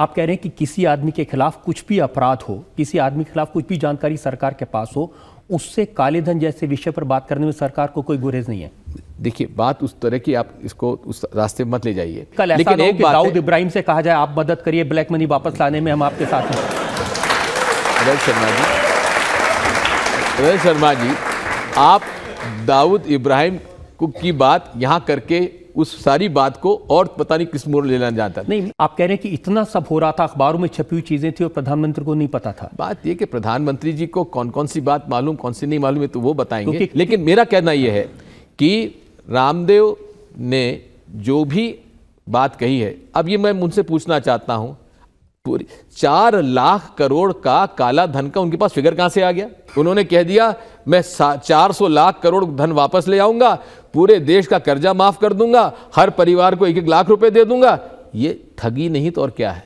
आप कह रहे हैं कि किसी आदमी के खिलाफ कुछ भी अपराध हो किसी आदमी के खिलाफ कुछ भी जानकारी सरकार के पास हो उससे काले धन जैसे विषय पर बात करने में सरकार को कोई गुरेज नहीं है देखिए बात उस तरह की आप इसको उस रास्ते मत ले जाइए कल ऐसा लेकिन एक दाऊद इब्राहिम से कहा जाए आप मदद करिए ब्लैक मनी वापस लाने में हम आपके साथ हैं रवि शर्मा जी रवि शर्मा जी आप दाऊद इब्राहिम की बात यहाँ करके उस सारी बात को और पता नहीं किस मोड़ लेना जाता नहीं आप कह रहे हैं कि इतना सब हो रहा था अखबारों में छपी हुई चीज़ें थी और प्रधानमंत्री को नहीं पता था बात यह कि प्रधानमंत्री जी को कौन कौन सी बात मालूम कौन सी नहीं मालूम है तो वो बताएंगे लेकिन मेरा कहना यह है कि रामदेव ने जो भी बात कही है अब ये मैं उनसे पूछना चाहता हूं पूरी चार लाख करोड़ का काला धन का उनके पास फिगर कहां से आ गया उन्होंने कह दिया मैं चार सौ लाख करोड़ धन वापस ले आऊंगा पूरे देश का कर्जा माफ कर दूंगा हर परिवार को एक एक लाख रुपए दे दूंगा ये ठगी नहीं तो और क्या है